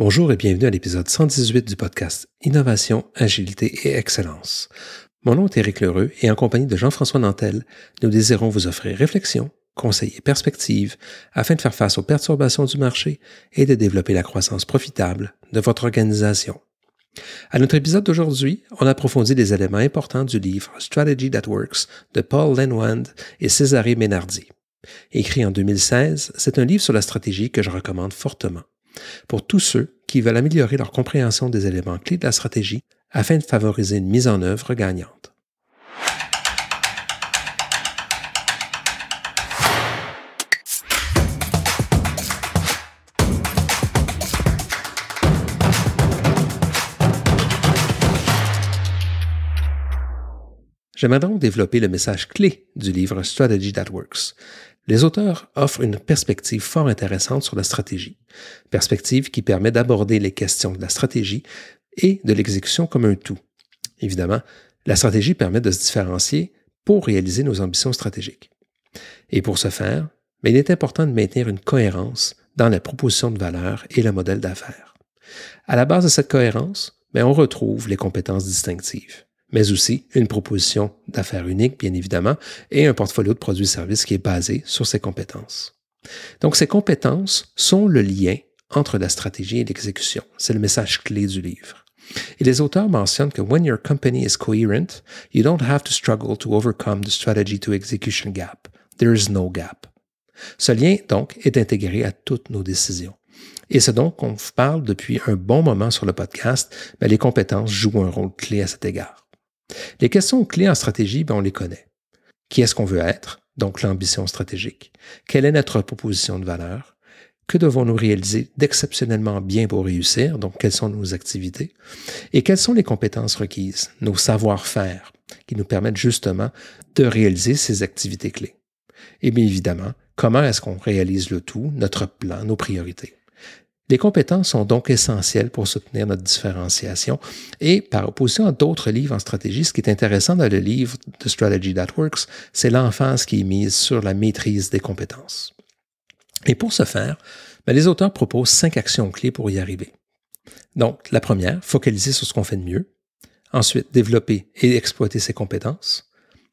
Bonjour et bienvenue à l'épisode 118 du podcast Innovation, Agilité et Excellence. Mon nom est Eric Lheureux et en compagnie de Jean-François Nantel, nous désirons vous offrir réflexion, conseils et perspectives afin de faire face aux perturbations du marché et de développer la croissance profitable de votre organisation. À notre épisode d'aujourd'hui, on approfondit des éléments importants du livre Strategy That Works de Paul Lenwand et Césaré Menardi. Écrit en 2016, c'est un livre sur la stratégie que je recommande fortement pour tous ceux qui veulent améliorer leur compréhension des éléments clés de la stratégie afin de favoriser une mise en œuvre gagnante. J'aimerais donc développer le message clé du livre Strategy That Works, les auteurs offrent une perspective fort intéressante sur la stratégie, perspective qui permet d'aborder les questions de la stratégie et de l'exécution comme un tout. Évidemment, la stratégie permet de se différencier pour réaliser nos ambitions stratégiques. Et pour ce faire, il est important de maintenir une cohérence dans la proposition de valeur et le modèle d'affaires. À la base de cette cohérence, ben, on retrouve les compétences distinctives mais aussi une proposition d'affaires unique, bien évidemment, et un portfolio de produits et services qui est basé sur ces compétences. Donc, ces compétences sont le lien entre la stratégie et l'exécution. C'est le message clé du livre. Et les auteurs mentionnent que when your company is coherent, you don't have to struggle to overcome the strategy to execution gap. There is no gap. Ce lien, donc, est intégré à toutes nos décisions. Et c'est donc qu'on vous parle depuis un bon moment sur le podcast, mais les compétences jouent un rôle clé à cet égard. Les questions clés en stratégie, ben, on les connaît. Qui est-ce qu'on veut être? Donc l'ambition stratégique. Quelle est notre proposition de valeur? Que devons-nous réaliser d'exceptionnellement bien pour réussir? Donc quelles sont nos activités? Et quelles sont les compétences requises, nos savoir-faire, qui nous permettent justement de réaliser ces activités clés? Et bien évidemment, comment est-ce qu'on réalise le tout, notre plan, nos priorités? Les compétences sont donc essentielles pour soutenir notre différenciation et par opposition à d'autres livres en stratégie, ce qui est intéressant dans le livre de Strategy That Works, c'est l'emphase qui est mise sur la maîtrise des compétences. Et pour ce faire, ben, les auteurs proposent cinq actions clés pour y arriver. Donc, la première, focaliser sur ce qu'on fait de mieux. Ensuite, développer et exploiter ses compétences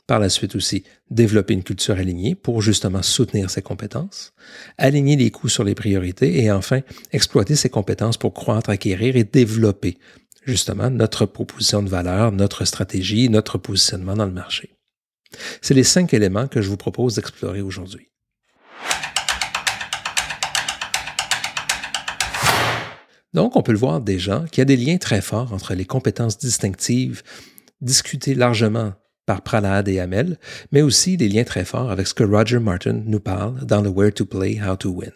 par la suite aussi développer une culture alignée pour justement soutenir ses compétences, aligner les coûts sur les priorités et enfin exploiter ses compétences pour croître, acquérir et développer justement notre proposition de valeur, notre stratégie, notre positionnement dans le marché. C'est les cinq éléments que je vous propose d'explorer aujourd'hui. Donc, on peut le voir déjà qu'il y a des liens très forts entre les compétences distinctives discutées largement par Pralad et Hamel, mais aussi des liens très forts avec ce que Roger Martin nous parle dans le Where to Play, How to Win.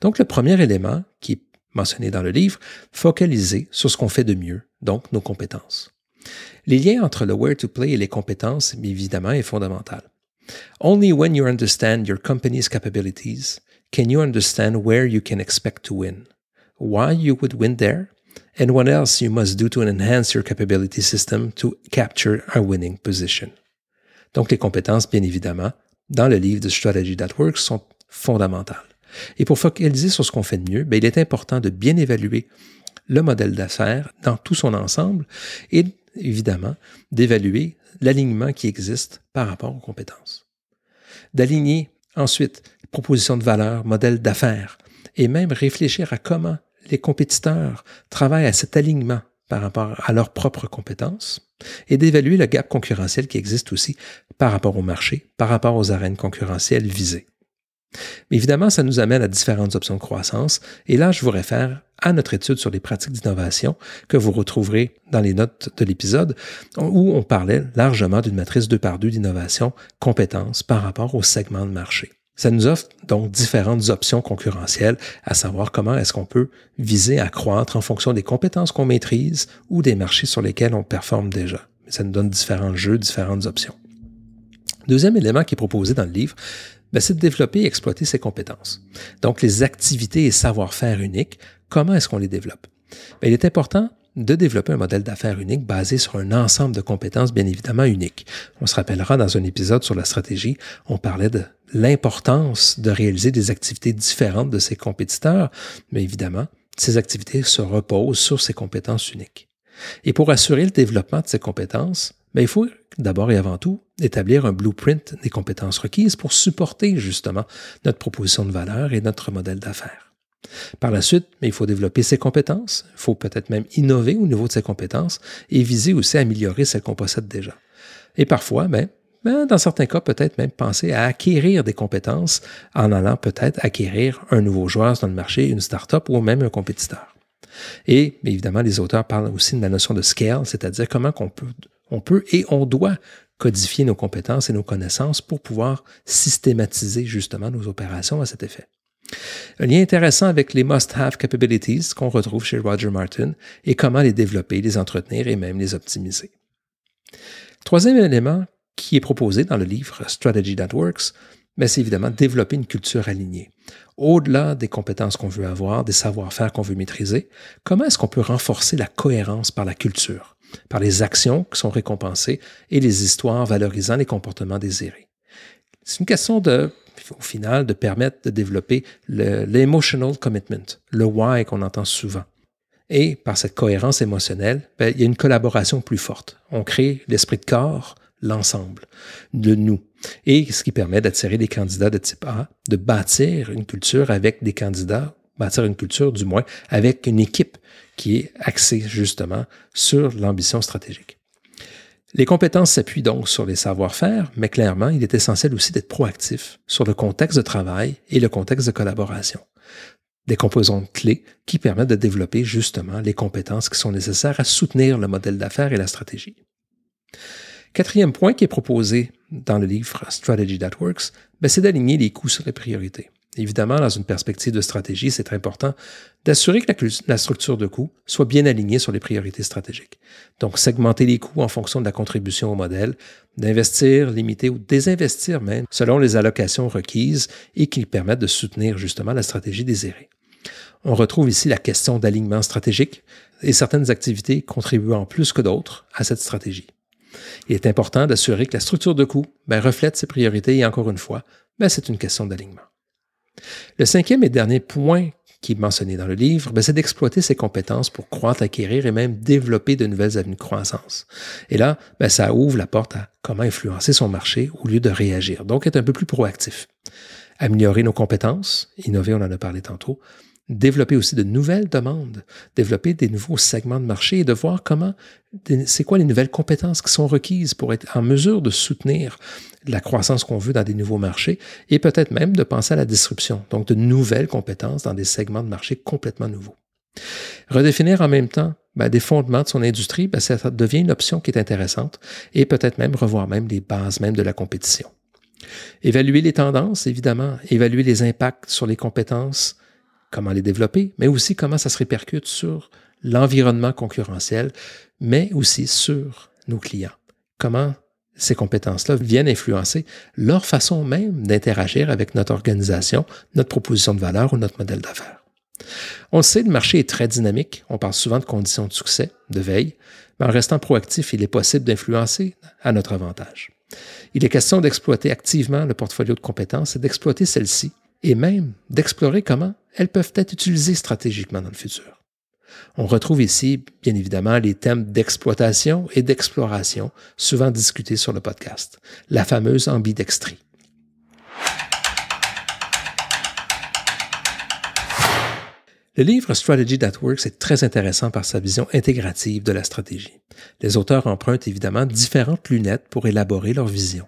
Donc le premier élément, qui est mentionné dans le livre, focaliser sur ce qu'on fait de mieux, donc nos compétences. Les liens entre le Where to Play et les compétences, évidemment, est fondamental. Only when you understand your company's capabilities can you understand where you can expect to win, why you would win there, and what else you must do to enhance your capability system to capture a winning position. Donc les compétences, bien évidemment, dans le livre de Strategy That Works sont fondamentales. Et pour focaliser sur ce qu'on fait de mieux, ben, il est important de bien évaluer le modèle d'affaires dans tout son ensemble et évidemment d'évaluer l'alignement qui existe par rapport aux compétences. D'aligner ensuite proposition de valeur, modèle d'affaires et même réfléchir à comment les compétiteurs travaillent à cet alignement par rapport à leurs propres compétences et d'évaluer le gap concurrentiel qui existe aussi par rapport au marché, par rapport aux arènes concurrentielles visées. Mais évidemment, ça nous amène à différentes options de croissance et là, je vous réfère à notre étude sur les pratiques d'innovation que vous retrouverez dans les notes de l'épisode où on parlait largement d'une matrice deux par deux d'innovation compétences par rapport au segment de marché. Ça nous offre donc différentes options concurrentielles, à savoir comment est-ce qu'on peut viser à croître en fonction des compétences qu'on maîtrise ou des marchés sur lesquels on performe déjà. Ça nous donne différents jeux, différentes options. Deuxième élément qui est proposé dans le livre, ben, c'est de développer et exploiter ses compétences. Donc les activités et savoir-faire uniques, comment est-ce qu'on les développe? Ben, il est important de développer un modèle d'affaires unique basé sur un ensemble de compétences bien évidemment uniques. On se rappellera dans un épisode sur la stratégie, on parlait de l'importance de réaliser des activités différentes de ses compétiteurs, mais évidemment, ces activités se reposent sur ces compétences uniques. Et pour assurer le développement de ces compétences, mais ben, il faut d'abord et avant tout établir un blueprint des compétences requises pour supporter justement notre proposition de valeur et notre modèle d'affaires. Par la suite, il faut développer ses compétences, il faut peut-être même innover au niveau de ses compétences et viser aussi à améliorer celles qu'on possède déjà. Et parfois, ben, ben, dans certains cas, peut-être même penser à acquérir des compétences en allant peut-être acquérir un nouveau joueur dans le marché, une start-up ou même un compétiteur. Et évidemment, les auteurs parlent aussi de la notion de scale, c'est-à-dire comment on peut et on doit codifier nos compétences et nos connaissances pour pouvoir systématiser justement nos opérations à cet effet. Un lien intéressant avec les must-have capabilities qu'on retrouve chez Roger Martin et comment les développer, les entretenir et même les optimiser. Troisième élément qui est proposé dans le livre Strategy That Works, c'est évidemment développer une culture alignée. Au-delà des compétences qu'on veut avoir, des savoir-faire qu'on veut maîtriser, comment est-ce qu'on peut renforcer la cohérence par la culture, par les actions qui sont récompensées et les histoires valorisant les comportements désirés? C'est une question de, au final, de permettre de développer l'emotional commitment, le why qu'on entend souvent. Et par cette cohérence émotionnelle, ben, il y a une collaboration plus forte. On crée l'esprit de corps, l'ensemble, de nous. Et ce qui permet d'attirer des candidats de type A, de bâtir une culture avec des candidats, bâtir une culture du moins, avec une équipe qui est axée justement sur l'ambition stratégique. Les compétences s'appuient donc sur les savoir-faire, mais clairement, il est essentiel aussi d'être proactif sur le contexte de travail et le contexte de collaboration. Des composantes clés qui permettent de développer justement les compétences qui sont nécessaires à soutenir le modèle d'affaires et la stratégie. Quatrième point qui est proposé dans le livre Strategy That Works, ben, c'est d'aligner les coûts sur les priorités. Évidemment, dans une perspective de stratégie, c'est important d'assurer que la, structure de coûts soit bien alignée sur les priorités stratégiques. Donc, segmenter les coûts en fonction de la contribution au modèle, d'investir, limiter ou désinvestir même selon les allocations requises et qui permettent de soutenir justement la stratégie désirée. On retrouve ici la question d'alignement stratégique et certaines activités contribuant plus que d'autres à cette stratégie. Il est important d'assurer que la structure de coûts ben, reflète ses priorités et encore une fois, ben, c'est une question d'alignement. Le cinquième et dernier point qui est mentionné dans le livre, ben, c'est d'exploiter ses compétences pour croître, acquérir et même développer de nouvelles avenues de croissance. Et là, ben, ça ouvre la porte à comment influencer son marché au lieu de réagir, donc être un peu plus proactif. Améliorer nos compétences, innover, on en a parlé tantôt, développer aussi de nouvelles demandes, développer des nouveaux segments de marché et de voir comment, c'est quoi les nouvelles compétences qui sont requises pour être en mesure de soutenir la croissance qu'on veut dans des nouveaux marchés et peut-être même de penser à la disruption, donc de nouvelles compétences dans des segments de marché complètement nouveaux. Redéfinir en même temps ben, des fondements de son industrie, ben, ça devient une option qui est intéressante et peut-être même revoir même les bases même de la compétition. Évaluer les tendances, évidemment, évaluer les impacts sur les compétences, comment les développer, mais aussi comment ça se répercute sur l'environnement concurrentiel, mais aussi sur nos clients. Comment ces compétences-là viennent influencer leur façon même d'interagir avec notre organisation, notre proposition de valeur ou notre modèle d'affaires. On le sait, le marché est très dynamique. On parle souvent de conditions de succès, de veille, mais en restant proactif, il est possible d'influencer à notre avantage. Il est question d'exploiter activement le portfolio de compétences et d'exploiter celles-ci, et même d'explorer comment elles peuvent être utilisées stratégiquement dans le futur. On retrouve ici, bien évidemment, les thèmes d'exploitation et d'exploration, souvent discutés sur le podcast, la fameuse ambidextrie. Le livre Strategy That Works est très intéressant par sa vision intégrative de la stratégie. Les auteurs empruntent évidemment différentes lunettes pour élaborer leur vision.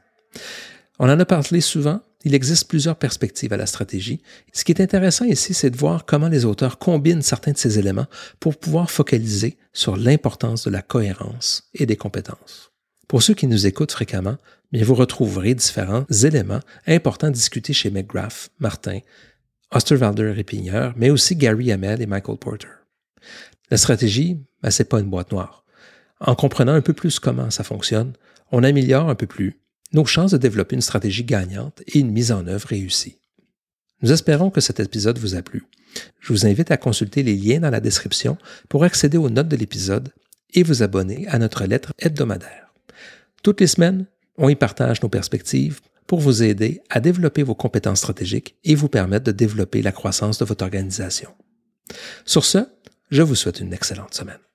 On en a parlé souvent, il existe plusieurs perspectives à la stratégie. Ce qui est intéressant ici, c'est de voir comment les auteurs combinent certains de ces éléments pour pouvoir focaliser sur l'importance de la cohérence et des compétences. Pour ceux qui nous écoutent fréquemment, vous retrouverez différents éléments importants discutés chez McGrath, Martin, Osterwalder et Pigneur, mais aussi Gary Hamel et Michael Porter. La stratégie, ben, ce n'est pas une boîte noire. En comprenant un peu plus comment ça fonctionne, on améliore un peu plus nos chances de développer une stratégie gagnante et une mise en œuvre réussie. Nous espérons que cet épisode vous a plu. Je vous invite à consulter les liens dans la description pour accéder aux notes de l'épisode et vous abonner à notre lettre hebdomadaire. Toutes les semaines, on y partage nos perspectives pour vous aider à développer vos compétences stratégiques et vous permettre de développer la croissance de votre organisation. Sur ce, je vous souhaite une excellente semaine.